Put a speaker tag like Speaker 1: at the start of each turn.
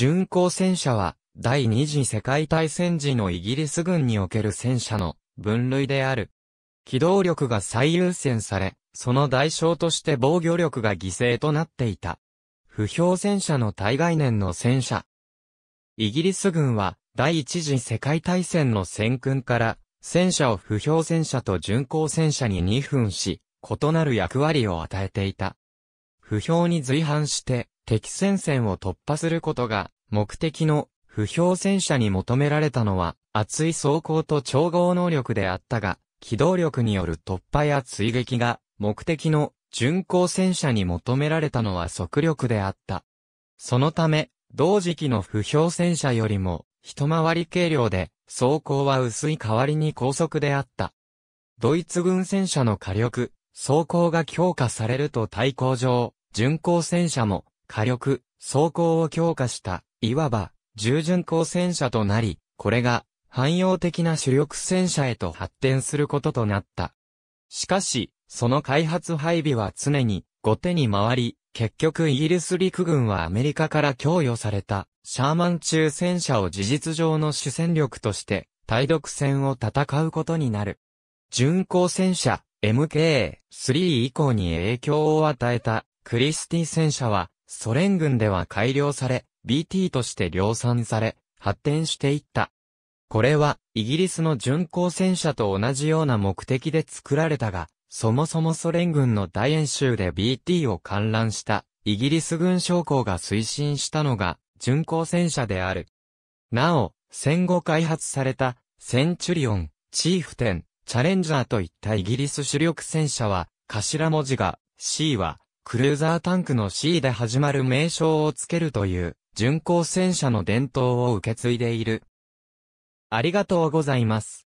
Speaker 1: 巡航戦車は、第二次世界大戦時のイギリス軍における戦車の分類である。機動力が最優先され、その代償として防御力が犠牲となっていた。不評戦車の対概念の戦車。イギリス軍は、第一次世界大戦の戦訓から、戦車を不評戦車と巡航戦車に2分し、異なる役割を与えていた。不評に随伴して敵戦線を突破することが目的の不評戦車に求められたのは厚い装甲と調合能力であったが、機動力による突破や追撃が目的の巡航戦車に求められたのは速力であった。そのため、同時期の不評戦車よりも一回り軽量で装甲は薄い代わりに高速であった。ドイツ軍戦車の火力、装甲が強化されると対抗上、巡航戦車も火力、装甲を強化した、いわば、重巡航戦車となり、これが、汎用的な主力戦車へと発展することとなった。しかし、その開発配備は常に、後手に回り、結局イギリス陸軍はアメリカから供与された、シャーマン中戦車を事実上の主戦力として、対独戦を戦うことになる。巡航戦車、MK3 以降に影響を与えたクリスティ戦車は、ソ連軍では改良され、BT として量産され、発展していった。これは、イギリスの巡航戦車と同じような目的で作られたが、そもそもソ連軍の大演習で BT を観覧した、イギリス軍将校が推進したのが、巡航戦車である。なお、戦後開発された、センチュリオン、チーフテン、チャレンジャーといったイギリス主力戦車は、頭文字が、C は、クルーザータンクの C で始まる名称をつけるという、巡航戦車の伝統を受け継いでいる。ありがとうございます。